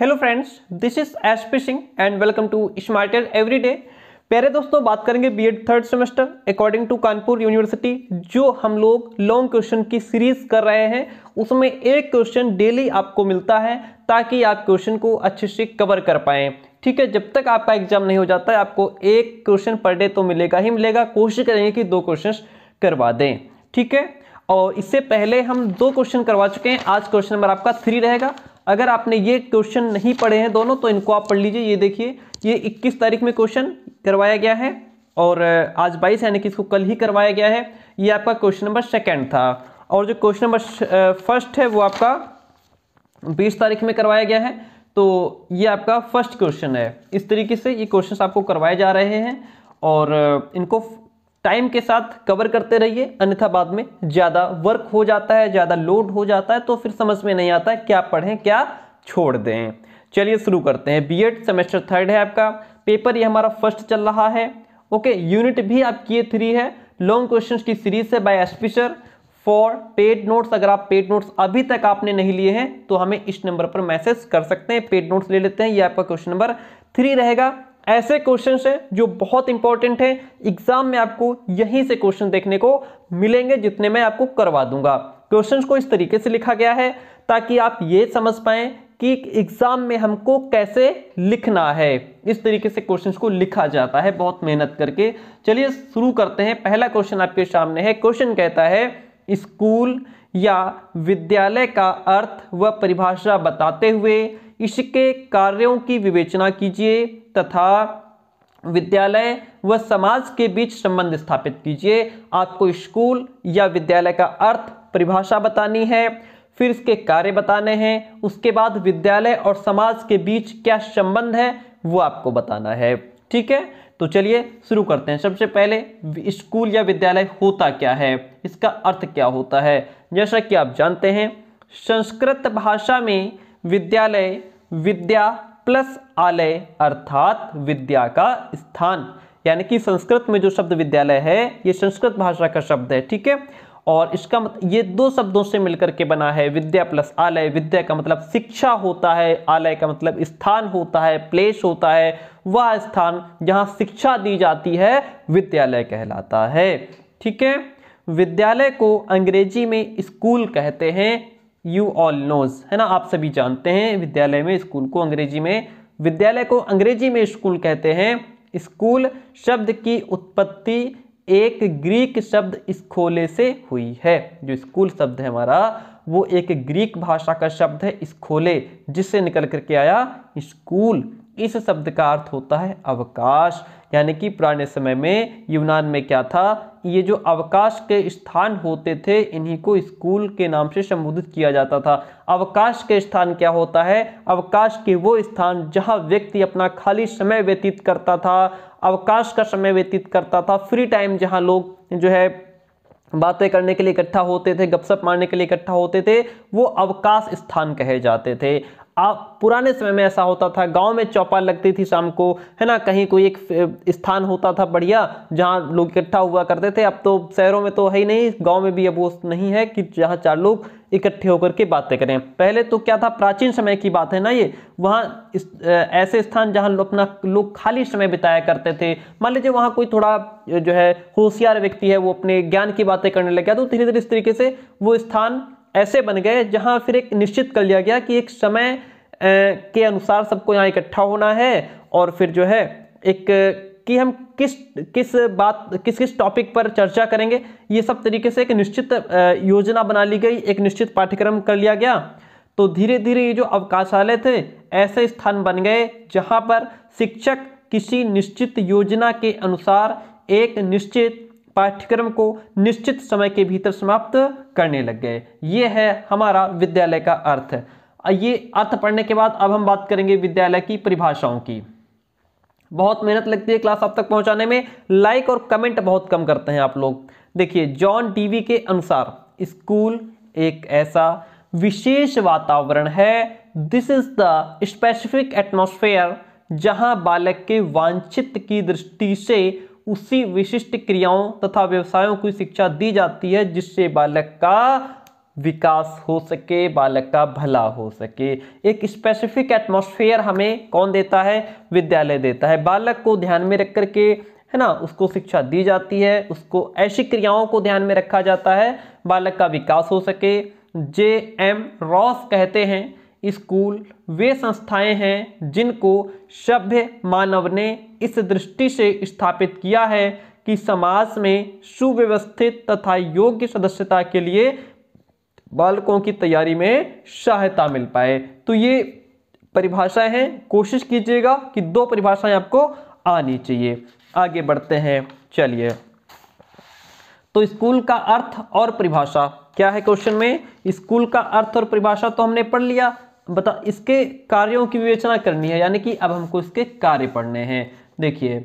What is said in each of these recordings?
hello friends this is S P Singh and welcome to smarter everyday प्यारे दोस्तों बात करेंगे BEd third semester according to Kanpur university जो हम लोग लॉन्ग क्वेश्चन की सीरीज कर रहे हैं उसमें एक क्वेश्चन डेली आपको मिलता है ताकि आप क्वेश्चन को अच्छे से कवर कर पाएँ ठीक है जब तक आपका एग्जाम नहीं हो जाता है आपको एक क्वेश्चन पर डे तो मिलेगा ही मिलेगा कोशिश करेंगे कि दो क्वेश्चन करवा दें ठीक है और इससे पहले हम दो क्वेश्चन करवा चुके हैं आज क्वेश्चन नंबर आपका थ्री रहेगा अगर आपने ये क्वेश्चन नहीं पढ़े हैं दोनों तो इनको आप पढ़ लीजिए ये देखिए ये 21 तारीख में क्वेश्चन करवाया गया है और आज 22 यानी कि इसको कल ही करवाया गया है ये आपका क्वेश्चन नंबर सेकेंड था और जो क्वेश्चन नंबर फर्स्ट है वो आपका बीस तारीख में करवाया गया है तो ये आपका फर्स्ट क्वेश्चन है इस तरीके से ये क्वेश्चन आपको करवाए जा रहे हैं और इनको टाइम के साथ कवर करते रहिए अन्यथा बाद में ज़्यादा वर्क हो जाता है ज़्यादा लोड हो जाता है तो फिर समझ में नहीं आता है क्या पढ़ें क्या छोड़ दें चलिए शुरू करते हैं बीएड सेमेस्टर थर्ड है आपका पेपर ये हमारा फर्स्ट चल रहा है ओके यूनिट भी आपकी ये थ्री है लॉन्ग क्वेश्चन की सीरीज है by aspirer for paid notes अगर आप पेड नोट्स अभी तक आपने नहीं लिए हैं तो हमें इस नंबर पर मैसेज कर सकते हैं पेड नोट्स ले लेते हैं ये आपका क्वेश्चन नंबर थ्री रहेगा ऐसे क्वेश्चन हैं जो बहुत इंपॉर्टेंट हैं एग्जाम में आपको यहीं से क्वेश्चन देखने को मिलेंगे जितने मैं आपको करवा दूंगा क्वेश्चन को इस तरीके से लिखा गया है ताकि आप ये समझ पाए कि एग्जाम में हमको कैसे लिखना है इस तरीके से क्वेश्चंस को लिखा जाता है बहुत मेहनत करके चलिए शुरू करते हैं पहला क्वेश्चन आपके सामने है क्वेश्चन कहता है स्कूल या विद्यालय का अर्थ व परिभाषा बताते हुए इसके कार्यों की विवेचना कीजिए तथा विद्यालय व समाज के बीच संबंध स्थापित कीजिए आपको स्कूल या विद्यालय का अर्थ परिभाषा बतानी है फिर इसके कार्य बताने हैं उसके बाद विद्यालय और समाज के बीच क्या संबंध है वो आपको बताना है ठीक है तो चलिए शुरू करते हैं सबसे पहले स्कूल या विद्यालय होता क्या है इसका अर्थ क्या होता है जैसा कि आप जानते हैं संस्कृत भाषा में विद्यालय विद्या प्लस आलय अर्थात विद्या का स्थान यानी कि संस्कृत में जो शब्द विद्यालय है ये संस्कृत भाषा का शब्द है ठीक है और इसका मत ये दो शब्दों से मिलकर के बना है विद्या प्लस आलय विद्या का मतलब शिक्षा होता है आलय का मतलब स्थान होता है प्लेस होता है वह स्थान जहाँ शिक्षा दी जाती है विद्यालय कहलाता है ठीक है विद्यालय को अंग्रेजी में स्कूल कहते हैं यू ऑल नोज है ना आप सभी जानते हैं विद्यालय में स्कूल को अंग्रेजी में विद्यालय को अंग्रेजी में स्कूल कहते हैं स्कूल शब्द की उत्पत्ति एक ग्रीक शब्द स्खोले से हुई है जो स्कूल शब्द है हमारा वो एक ग्रीक भाषा का शब्द है स्खोले जिससे निकल करके आया स्कूल इस शब्द का अर्थ होता है अवकाश यानी कि पुराने समय में यूनान में क्या था ये जो अवकाश के स्थान होते थे इन्हीं को स्कूल के नाम से संबोधित किया जाता था अवकाश के स्थान क्या होता है अवकाश के वो स्थान जहाँ व्यक्ति अपना खाली समय व्यतीत करता था अवकाश का समय व्यतीत करता था फ्री टाइम जहाँ लोग जो है बातें करने के लिए इकट्ठा होते थे गपशप मारने के लिए इकट्ठा होते थे वो अवकाश स्थान कहे जाते थे आप पुराने समय में ऐसा होता था गांव में चौपाल लगती थी शाम को है ना कहीं कोई एक स्थान होता था बढ़िया जहां लोग इकट्ठा हुआ करते थे अब तो शहरों में तो है ही नहीं गांव में भी अब वो नहीं है कि जहां चार लोग इकट्ठे होकर के बातें करें पहले तो क्या था प्राचीन समय की बात है ना ये वहाँ ऐसे स्थान जहाँ अपना लोग खाली समय बिताया करते थे मान लीजिए वहाँ कोई थोड़ा जो है होशियार व्यक्ति है वो अपने ज्ञान की बातें करने लग गया तो धीरे धीरे इस तरीके से वो स्थान ऐसे बन गए जहाँ फिर एक निश्चित कर लिया गया कि एक समय के अनुसार सबको यहाँ इकट्ठा होना है और फिर जो है एक कि हम किस किस बात किस किस टॉपिक पर चर्चा करेंगे ये सब तरीके से एक निश्चित योजना बना ली गई एक निश्चित पाठ्यक्रम कर लिया गया तो धीरे धीरे ये जो अवकाशालय थे ऐसे स्थान बन गए जहाँ पर शिक्षक किसी निश्चित योजना के अनुसार एक निश्चित पाठ्यक्रम को निश्चित समय के भीतर समाप्त करने लग गए ये है हमारा विद्यालय का अर्थ ये अर्थ पढ़ने के बाद अब हम बात करेंगे विद्यालय की परिभाषाओं की बहुत मेहनत लगती है क्लास आप तक पहुंचाने में लाइक और कमेंट बहुत कम करते हैं आप लोग देखिए जॉन टीवी के अनुसार स्कूल एक ऐसा विशेष वातावरण है this is the specific atmosphere जहां बालक के वांछित की दृष्टि से उसी विशिष्ट क्रियाओं तथा व्यवसायों की शिक्षा दी जाती है जिससे बालक का विकास हो सके बालक का भला हो सके एक स्पेसिफिक एटमॉस्फेयर हमें कौन देता है विद्यालय देता है बालक को ध्यान में रख करके है ना उसको शिक्षा दी जाती है उसको ऐसी क्रियाओं को ध्यान में रखा जाता है बालक का विकास हो सके जे एम रॉस कहते हैं स्कूल वे संस्थाएं हैं जिनको सभ्य मानव ने इस दृष्टि से स्थापित किया है कि समाज में सुव्यवस्थित तथा योग्य सदस्यता के लिए बालकों की तैयारी में सहायता मिल पाए तो ये परिभाषाएं हैं कोशिश कीजिएगा कि दो परिभाषाएं आपको आनी चाहिए आगे बढ़ते हैं चलिए तो स्कूल का अर्थ और परिभाषा क्या है क्वेश्चन में स्कूल का अर्थ और परिभाषा तो हमने पढ़ लिया बता इसके कार्यों की विवेचना करनी है यानी कि अब हमको इसके कार्य पढ़ने हैं देखिए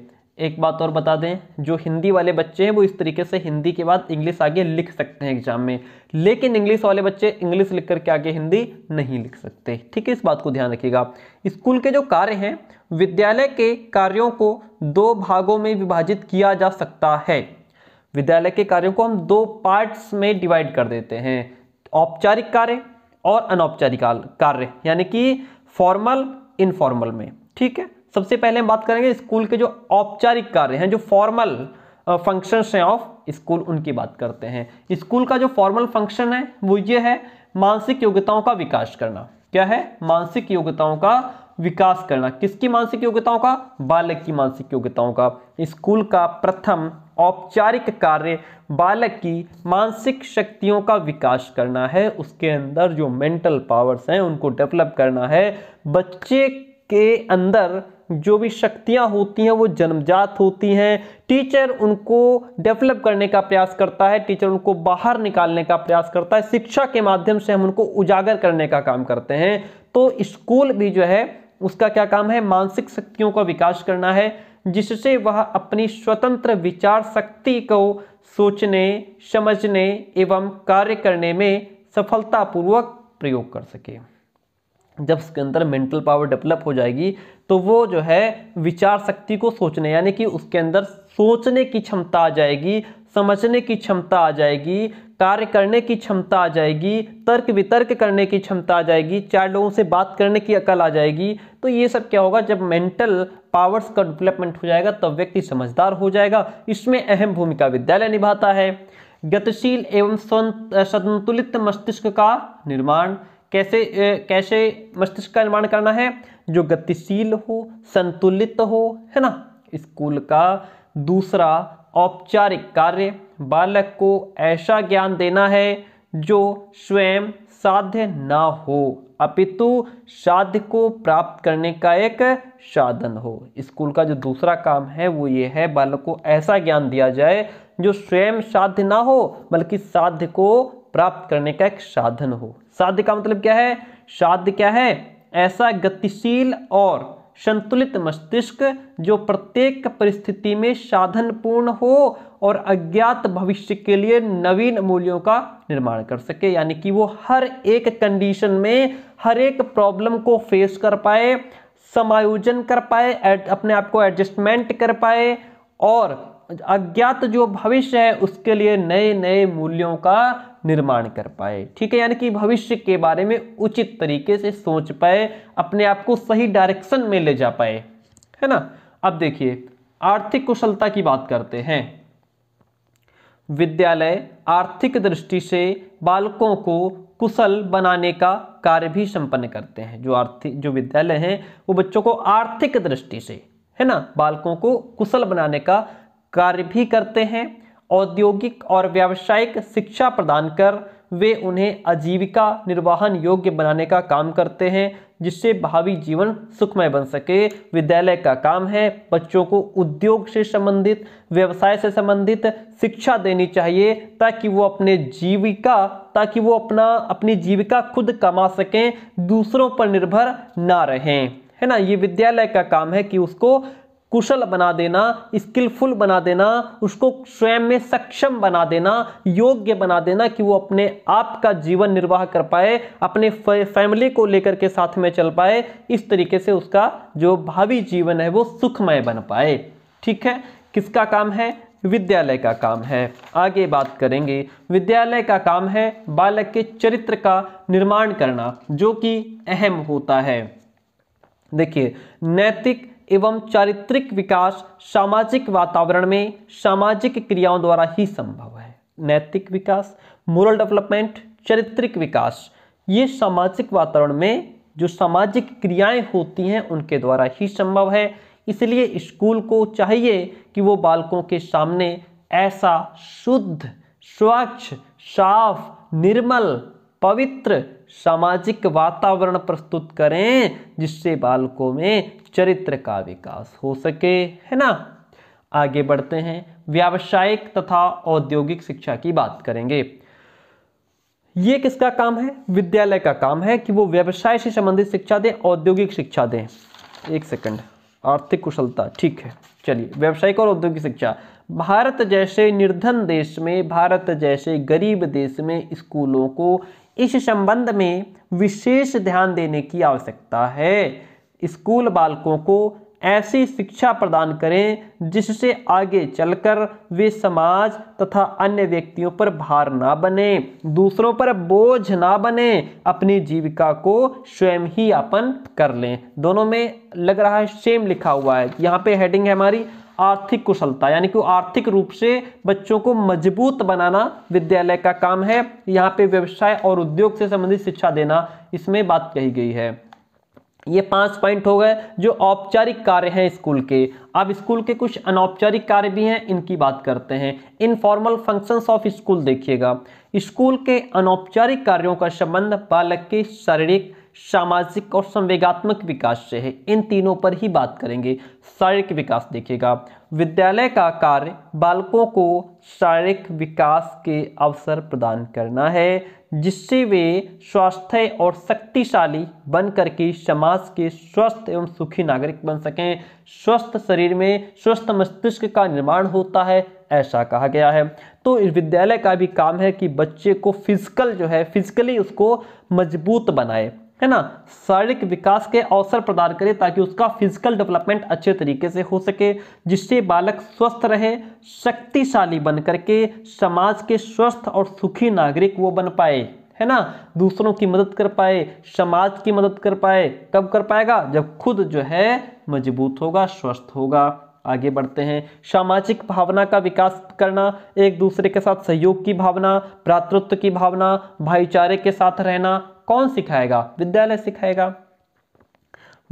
एक बात और बता दें जो हिंदी वाले बच्चे हैं वो इस तरीके से हिंदी के बाद इंग्लिश आगे लिख सकते हैं एग्जाम में लेकिन इंग्लिश वाले बच्चे इंग्लिश लिख करके आगे हिंदी नहीं लिख सकते ठीक है इस बात को ध्यान रखिएगा स्कूल के जो कार्य हैं विद्यालय के कार्यों को दो भागों में विभाजित किया जा सकता है विद्यालय के कार्यों को हम दो पार्ट्स में डिवाइड कर देते हैं औपचारिक कार्य और अनौपचारिक कार्य यानी कि फॉर्मल इनफॉर्मल में ठीक है सबसे पहले हम बात करेंगे स्कूल के जो औपचारिक कार्य हैं जो फॉर्मल फंक्शन हैं ऑफ स्कूल उनकी बात करते हैं स्कूल का जो फॉर्मल फंक्शन है वो ये है मानसिक योग्यताओं का विकास करना क्या है मानसिक योग्यताओं का विकास करना किसकी मानसिक योग्यताओं का बालक की मानसिक योग्यताओं का स्कूल का प्रथम औपचारिक कार्य बालक की मानसिक शक्तियों का विकास करना है उसके अंदर जो मेंटल पावर्स हैं उनको डेवलप करना है बच्चे के अंदर जो भी शक्तियाँ होती हैं वो जन्मजात होती हैं टीचर उनको डेवलप करने का प्रयास करता है टीचर उनको बाहर निकालने का प्रयास करता है शिक्षा के माध्यम से हम उनको उजागर करने का काम करते हैं तो स्कूल भी जो है उसका क्या काम है मानसिक शक्तियों का विकास करना है जिससे वह अपनी स्वतंत्र विचार शक्ति को सोचने समझने एवं कार्य करने में सफलतापूर्वक प्रयोग कर सके जब उसके अंदर मेंटल पावर डेवलप हो जाएगी तो वो जो है विचार शक्ति को सोचने यानी कि उसके अंदर सोचने की क्षमता आ जाएगी समझने की क्षमता आ जाएगी कार्य करने की क्षमता आ जाएगी तर्क वितर्क करने की क्षमता आ जाएगी चार लोगों से बात करने की अकल आ जाएगी तो ये सब क्या होगा जब मेंटल पावर्स का डेवलपमेंट हो जाएगा तब तो व्यक्ति समझदार हो जाएगा इसमें अहम भूमिका विद्यालय निभाता है गतिशील एवं संतुलित मस्तिष्क का निर्माण कैसे कैसे मस्तिष्क का निर्माण करना है जो गतिशील हो संतुलित हो है ना स्कूल का दूसरा औपचारिक कार्य बालक को ऐसा ज्ञान देना है जो स्वयं साध्य ना हो अपितु साध्य को प्राप्त करने का एक साधन हो स्कूल का जो दूसरा काम है वो ये है बालक को ऐसा ज्ञान दिया जाए जो स्वयं साध्य ना हो बल्कि साध्य को प्राप्त करने का एक साधन हो साध्य का मतलब क्या है साध्य क्या है ऐसा गतिशील और संतुलित मस्तिष्क जो प्रत्येक परिस्थिति में साधन पूर्ण हो और अज्ञात भविष्य के लिए नवीन मूल्यों का निर्माण कर सके यानी कि वो हर एक कंडीशन में हर एक प्रॉब्लम को फेस कर पाए समायोजन कर पाए अपने आप को एडजस्टमेंट कर पाए और अज्ञात जो भविष्य है उसके लिए नए नए मूल्यों का निर्माण कर पाए ठीक है यानी कि भविष्य के बारे में उचित तरीके से सोच पाए अपने आप को सही डायरेक्शन में ले जा पाए है ना अब देखिए आर्थिक कुशलता की बात करते हैं विद्यालय आर्थिक दृष्टि से बालकों को कुशल बनाने का कार्य भी संपन्न करते हैं जो आर्थिक जो विद्यालय हैं वो बच्चों को आर्थिक दृष्टि से है ना बालकों को कुशल बनाने का कार्य भी करते हैं औद्योगिक और व्यावसायिक शिक्षा प्रदान कर वे उन्हें आजीविका निर्वाहन योग्य बनाने का काम करते हैं जिससे भावी जीवन सुखमय बन सके विद्यालय का काम है बच्चों को उद्योग से संबंधित व्यवसाय से संबंधित शिक्षा देनी चाहिए ताकि वो अपने जीविका ताकि वो अपना अपनी जीविका खुद कमा सकें दूसरों पर निर्भर ना रहें है ना ये विद्यालय का काम है कि उसको कुशल बना देना स्किलफुल बना देना उसको स्वयं में सक्षम बना देना योग्य बना देना कि वो अपने आप का जीवन निर्वाह कर पाए अपने फैमिली को लेकर के साथ में चल पाए इस तरीके से उसका जो भावी जीवन है वो सुखमय बन पाए ठीक है किसका काम है विद्यालय का काम है आगे बात करेंगे विद्यालय का काम है बालक के चरित्र का निर्माण करना जो कि अहम होता है देखिए नैतिक एवं चारित्रिक विकास सामाजिक वातावरण में सामाजिक क्रियाओं द्वारा ही संभव है नैतिक विकास मोरल डेवलपमेंट चरित्रिक विकास ये सामाजिक वातावरण में जो सामाजिक क्रियाएं होती हैं उनके द्वारा ही संभव है इसलिए स्कूल को चाहिए कि वो बालकों के सामने ऐसा शुद्ध स्वच्छ साफ निर्मल पवित्र सामाजिक वातावरण प्रस्तुत करें जिससे बालकों में चरित्र का विकास हो सके है ना आगे बढ़ते हैं व्यावसायिक तथा औद्योगिक शिक्षा की बात करेंगे ये किसका काम है विद्यालय का काम है कि वो व्यवसाय से संबंधित शिक्षा दें औद्योगिक शिक्षा दें एक सेकंड आर्थिक कुशलता ठीक है चलिए व्यावसायिक और औद्योगिक शिक्षा भारत जैसे निर्धन देश में भारत जैसे गरीब देश में स्कूलों को इस संबंध में विशेष ध्यान देने की आवश्यकता है स्कूल बालकों को ऐसी शिक्षा प्रदान करें जिससे आगे चलकर वे समाज तथा अन्य व्यक्तियों पर भार ना बने दूसरों पर बोझ ना बने अपनी जीविका को स्वयं ही अपन कर लें दोनों में लग रहा है सेम लिखा हुआ है यहाँ पे हेडिंग है हमारी आर्थिक कुशलता यानी कि आर्थिक रूप से बच्चों को मजबूत बनाना विद्यालय का काम है यहाँ पे व्यवसाय और उद्योग से संबंधित शिक्षा देना इसमें बात कही गई है ये पांच पॉइंट हो गए जो औपचारिक कार्य हैं स्कूल के अब स्कूल के कुछ अनौपचारिक कार्य भी हैं इनकी बात करते हैं इनफॉर्मल फंक्शंस ऑफ स्कूल देखिएगा स्कूल के अनौपचारिक कार्यों का संबंध बालक के शारीरिक सामाजिक और संवेगात्मक विकास से है इन तीनों पर ही बात करेंगे शारीरिक विकास देखिएगा विद्यालय का कार्य बालकों को शारीरिक विकास के अवसर प्रदान करना है जिससे वे स्वास्थ्य और शक्तिशाली बन करके समाज के स्वस्थ एवं सुखी नागरिक बन सकें स्वस्थ शरीर में स्वस्थ मस्तिष्क का निर्माण होता है ऐसा कहा गया है तो इस विद्यालय का भी काम है कि बच्चे को फिजिकल जो है फिजिकली उसको मजबूत बनाए है ना शारीरिक विकास के अवसर प्रदान करें ताकि उसका फिजिकल डेवलपमेंट अच्छे तरीके से हो सके जिससे बालक स्वस्थ रहे शक्तिशाली बन करके समाज के स्वस्थ और सुखी नागरिक वो बन पाए है ना दूसरों की मदद कर पाए समाज की मदद कर पाए कब कर पाएगा जब खुद जो है मजबूत होगा स्वस्थ होगा आगे बढ़ते हैं सामाजिक भावना का विकास करना एक दूसरे के साथ सहयोग की भावना भ्रातृत्व की भावना भाईचारे के साथ रहना कौन सिखाएगा विद्यालय सिखाएगा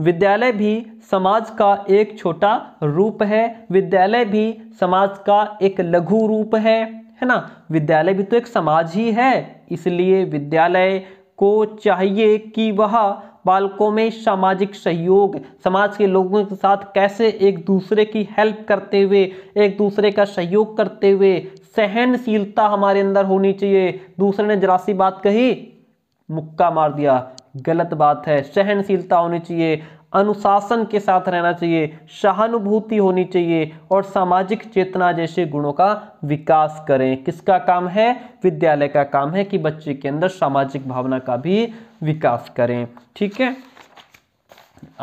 विद्यालय भी समाज का एक छोटा रूप है विद्यालय भी समाज का एक लघु रूप है है ना विद्यालय भी तो एक समाज ही है इसलिए विद्यालय को चाहिए कि वह बालकों में सामाजिक सहयोग समाज के लोगों के साथ कैसे एक दूसरे की हेल्प करते हुए एक दूसरे का सहयोग करते हुए सहनशीलता हमारे अंदर होनी चाहिए दूसरे ने जरा सी बात कही मुक्का मार दिया गलत बात है सहनशीलता होनी चाहिए अनुशासन के साथ रहना चाहिए सहानुभूति होनी चाहिए और सामाजिक चेतना जैसे गुणों का विकास करें किसका काम है विद्यालय का काम है कि बच्चे के अंदर सामाजिक भावना का भी विकास करें ठीक है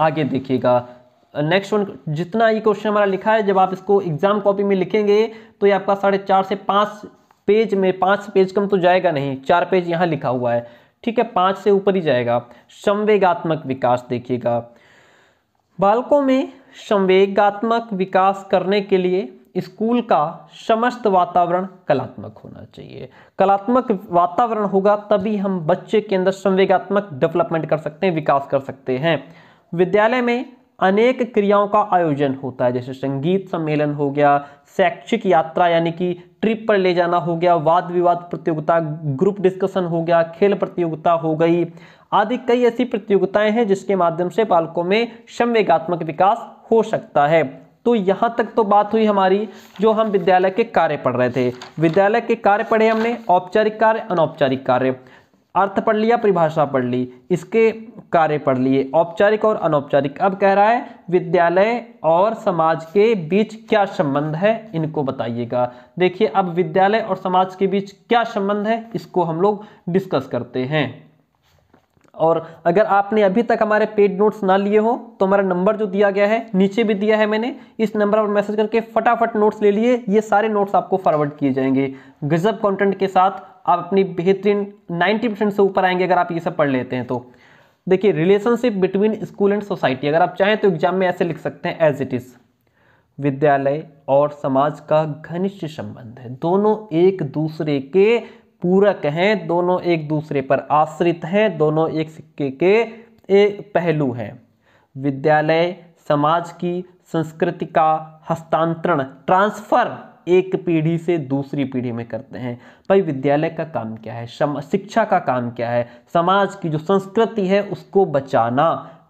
आगे देखिएगा नेक्स्ट वन जितना ये क्वेश्चन हमारा लिखा है जब आप इसको एग्जाम कॉपी में लिखेंगे तो ये आपका साढ़े चार से पाँच पेज में पाँच पेज कम तो जाएगा नहीं चार पेज यहाँ लिखा हुआ है ठीक है पांच से ऊपर ही जाएगा संवेगात्मक विकास देखिएगा बालकों में संवेगात्मक विकास करने के लिए स्कूल का समस्त वातावरण कलात्मक होना चाहिए कलात्मक वातावरण होगा तभी हम बच्चे के अंदर संवेगात्मक डेवलपमेंट कर सकते हैं विकास कर सकते हैं विद्यालय में अनेक क्रियाओं का आयोजन होता है जैसे संगीत सम्मेलन हो गया शैक्षिक यात्रा यानी कि ट्रिप पर ले जाना हो गया वाद विवाद प्रतियोगिता ग्रुप डिस्कशन हो गया खेल प्रतियोगिता हो गई आदि कई ऐसी प्रतियोगिताएं हैं जिसके माध्यम से बालकों में संवेगात्मक विकास हो सकता है तो यहाँ तक तो बात हुई हमारी जो हम विद्यालय के कार्य पढ़ रहे थे विद्यालय के कार्य पढ़े हमने औपचारिक कार्य अनौपचारिक कार्य अर्थ पढ़ लिया परिभाषा पढ़ ली इसके कार्य पढ़ लिए औपचारिक और अनौपचारिक अब कह रहा है विद्यालय और समाज के बीच क्या संबंध है इनको बताइएगा देखिए अब विद्यालय और समाज के बीच क्या संबंध है इसको हम लोग डिस्कस करते हैं और अगर आपने अभी तक हमारे पेड नोट्स ना लिए हो तो हमारा नंबर जो दिया गया है नीचे भी दिया है मैंने इस नंबर पर मैसेज करके फटाफट नोट्स ले लिए ये सारे नोट्स आपको फॉरवर्ड किए जाएंगे गजब कंटेंट के साथ आप अपनी बेहतरीन 90 परसेंट से ऊपर आएंगे अगर आप ये सब पढ़ लेते हैं तो देखिए relationship between school and society अगर आप चाहें तो एग्जाम में ऐसे लिख सकते हैं एज इट इज़ विद्यालय और समाज का घनिष्ठ संबंध है दोनों एक दूसरे के पूरक हैं दोनों एक दूसरे पर आश्रित हैं दोनों एक सिक्के के एक पहलू हैं विद्यालय समाज की संस्कृति का हस्तांतरण ट्रांसफ़र एक पीढ़ी से दूसरी पीढ़ी में करते हैं भाई विद्यालय का काम क्या है शिक्षा का काम क्या है समाज की जो संस्कृति है उसको बचाना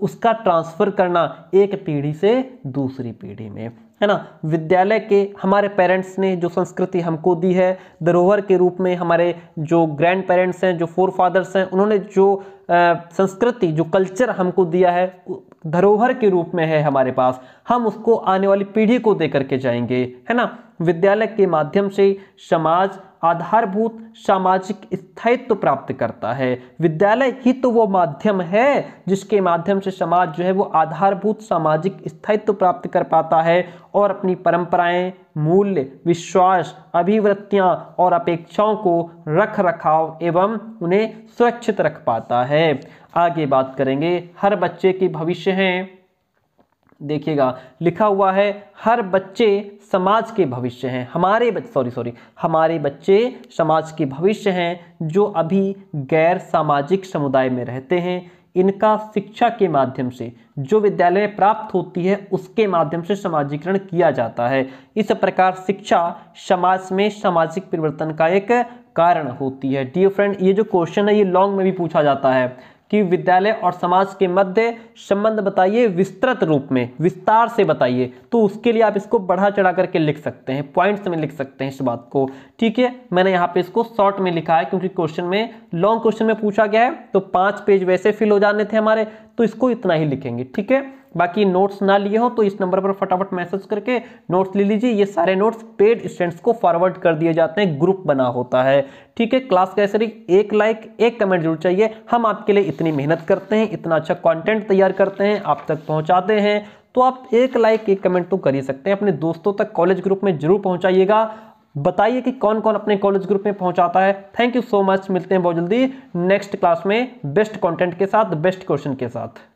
उसका ट्रांसफ़र करना एक पीढ़ी से दूसरी पीढ़ी में है ना विद्यालय के हमारे पेरेंट्स ने जो संस्कृति हमको दी है धरोहर के रूप में हमारे जो ग्रैंड पेरेंट्स हैं जो फोर फादर्स हैं उन्होंने जो आ, संस्कृति जो कल्चर हमको दिया है धरोहर के रूप में है हमारे पास हम उसको आने वाली पीढ़ी को दे करके जाएंगे है ना विद्यालय के माध्यम से समाज आधारभूत सामाजिक स्थायित्व प्राप्त करता है विद्यालय ही तो वो माध्यम है जिसके माध्यम से समाज जो है वो आधारभूत सामाजिक स्थायित्व प्राप्त कर पाता है और अपनी परंपराएं मूल्य विश्वास अभिवृत्तियां और अपेक्षाओं को रख रखाव एवं उन्हें सुरक्षित रख पाता है आगे बात करेंगे हर बच्चे के भविष्य हैं देखिएगा लिखा हुआ है हर बच्चे समाज के भविष्य हैं हमारे सॉरी सॉरी हमारे बच्चे समाज के भविष्य हैं जो अभी गैर सामाजिक समुदाय में रहते हैं इनका शिक्षा के माध्यम से जो विद्यालय प्राप्त होती है उसके माध्यम से समाजीकरण किया जाता है इस प्रकार शिक्षा समाज में सामाजिक परिवर्तन का एक कारण होती है डियर फ्रेंड ये जो क्वेश्चन है ये लॉन्ग में भी पूछा जाता है कि विद्यालय और समाज के मध्य संबंध बताइए विस्तृत रूप में विस्तार से बताइए तो उसके लिए आप इसको बढ़ा चढ़ा करके लिख सकते हैं पॉइंट्स में लिख सकते हैं इस बात को ठीक है मैंने यहाँ पे इसको शॉर्ट में लिखा है क्योंकि क्वेश्चन में लॉन्ग क्वेश्चन में पूछा गया है तो पांच पेज वैसे फिल हो जाने थे हमारे तो इसको इतना ही लिखेंगे ठीक है बाकी नोट्स ना लिए हो तो इस नंबर पर फटाफट मैसेज करके नोट्स ले लीजिए ये सारे नोट्स पेड स्टूडेंट्स को फॉरवर्ड कर दिए जाते हैं ग्रुप बना होता है ठीक है क्लास कैसे रही एक लाइक एक कमेंट जरूर चाहिए हम आपके लिए इतनी मेहनत करते हैं इतना अच्छा कंटेंट तैयार करते हैं आप तक पहुंचाते हैं तो आप एक लाइक एक कमेंट तो कर ही सकते हैं अपने दोस्तों तक कॉलेज ग्रुप में जरूर पहुंचाइएगा बताइए कि कौन कौन अपने कॉलेज ग्रुप में पहुंचाता है थैंक यू सो मच मिलते हैं बहुत जल्दी नेक्स्ट क्लास में बेस्ट कंटेंट के साथ बेस्ट क्वेश्चन के साथ